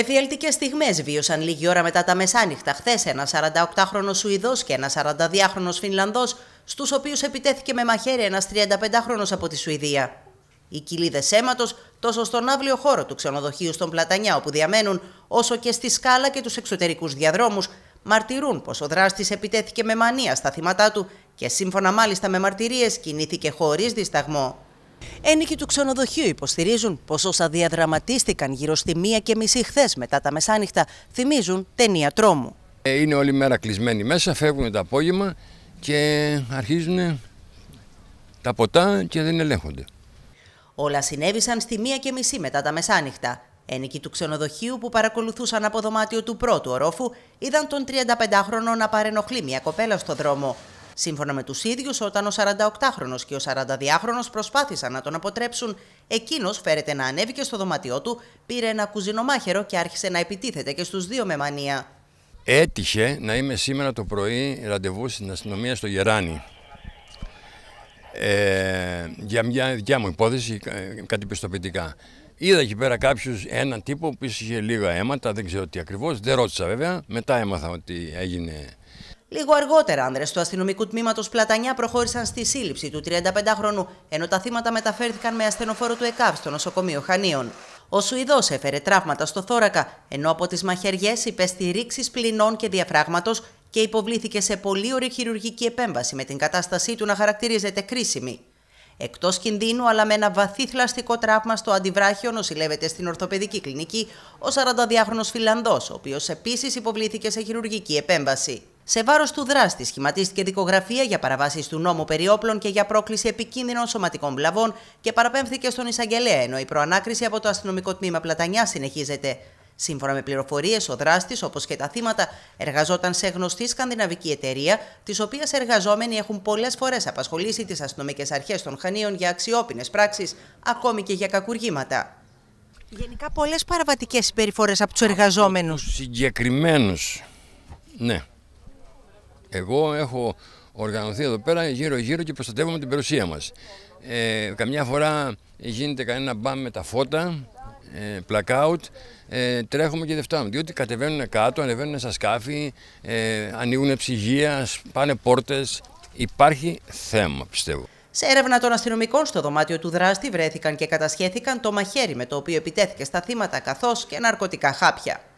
Εφιαλτικές στιγμές βίωσαν λίγη ώρα μετά τα μεσάνυχτα χθες ενας 48 48χρονος Σουηδός και ενας 42 42χρονο Φινλανδός, στους οποίους επιτέθηκε με μαχαιρι ενας ένα 35χρονος από τη Σουηδία. Οι κοιλίδες αίματος τόσο στον αύριο χώρο του ξενοδοχείου στον Πλατανιά όπου διαμένουν, όσο και στη σκάλα και τους εξωτερικούς διαδρόμους, μαρτυρούν πως ο δράστης επιτέθηκε με μανία στα θύματα του και σύμφωνα μάλιστα με μαρτυρίες κινήθηκε χωρίς δισταγμό. Ένοικοι του ξενοδοχείου υποστηρίζουν πως όσα διαδραματίστηκαν γύρω στη μία και μισή χθες μετά τα μεσάνυχτα θυμίζουν ταινία τρόμου. Ε, είναι όλη μέρα κλεισμένοι μέσα, φεύγουν το απόγευμα και αρχίζουν τα ποτά και δεν ελέγχονται. Όλα συνέβησαν στη μία και μισή μετά τα μεσάνυχτα. Ένικοι του ξενοδοχείου που παρακολουθούσαν από δωμάτιο του πρώτου ορόφου είδαν τον 35χρονο να παρενοχλεί μια και μιση μετα τα μεσανυχτα ενοικοι του ξενοδοχειου που παρακολουθουσαν απο δωματιο του πρωτου οροφου ειδαν τον 35 χρονο να παρενοχλει μια κοπελα στο δρόμο. Σύμφωνα με τους ίδιους, όταν ο 48χρονο και ο 42χρονο προσπάθησαν να τον αποτρέψουν, εκείνος φέρεται να ανέβηκε στο δωμάτιό του, πήρε ένα κουζινομάχαιρο και άρχισε να επιτίθεται και στους δύο με μανία. Έτυχε να είμαι σήμερα το πρωί ραντεβού στην αστυνομία στο Γεράνι. Ε, για μια δικιά μου υπόθεση, κάτι πιστοποιητικά. Είδα εκεί πέρα κάποιους έναν τύπο που είχε λίγα αίματα, δεν ξέρω τι ακριβώς, δεν ρώτησα βέβαια. Μετά έμαθα ότι έγινε Λίγο αργότερα, άνδρες του αστυνομικού τμήματος Πλατανιά προχώρησαν στη σύλληψη του 35χρονου, ενώ τα θύματα μεταφέρθηκαν με ασθενοφόρο του ΕΚΑΒ στο νοσοκομείο Χανίων. Ο Σουηδός έφερε τραύματα στο θώρακα, ενώ από τις μαχαιριές υπέστη ρήξη πληνών και διαφράγματος και υποβλήθηκε σε πολύ ωραία χειρουργική επέμβαση με την κατάστασή του να χαρακτηρίζεται κρίσιμη. Εκτός κινδύνου, αλλά με ένα βαθύ θλαστικό τραύμα στο αντιβράχιο, νοσηλεύεται στην ορθοπαιδική κλινική ο 42χρονο Φιλανδός, ο οποίος επίσης υποβλήθηκε σε χειρουργική επέμβαση. Σε βάρος του δράστη σχηματίστηκε δικογραφία για παραβάσεις του νόμου περί όπλων και για πρόκληση επικίνδυνων σωματικών βλαβών και παραπέμφθηκε στον εισαγγελέα, ενώ η προανάκριση από το αστυνομικό τμήμα Πλατανιά συνεχίζεται. Σύμφωνα με πληροφορίες, ο δράστης, όπως και τα θύματα, εργαζόταν σε γνωστή σκανδιναβική εταιρεία, της οποίας εργαζόμενοι έχουν πολλές φορές απασχολήσει τις αστυνομικές αρχές των Χανίων για αξιόπινες πράξεις, ακόμη και για κακουργήματα. Γενικά πολλές παραβατικές συμπεριφορές από τους εργαζόμενους. Συγκεκριμένους. ναι. Εγώ έχω οργανωθεί εδώ πέρα γύρω-γύρω και προστατεύουμε την περιουσία μας. Ε, καμιά φορά γίνεται κανένα μπαμ με τα φώτα, ε, blackout, ε, τρέχουμε και δεν φτάνουμε. Διότι κατεβαίνουν κάτω, ανεβαίνουν στα σκάφη, ε, ανοίγουν ψυγεία, πάνε πόρτες. Υπάρχει θέμα, πιστεύω. Σε έρευνα των αστυνομικών στο δωμάτιο του δράστη βρέθηκαν και κατασχέθηκαν το μαχαίρι με το οποίο επιτέθηκε στα θύματα καθώς και ναρκωτικά χάπια.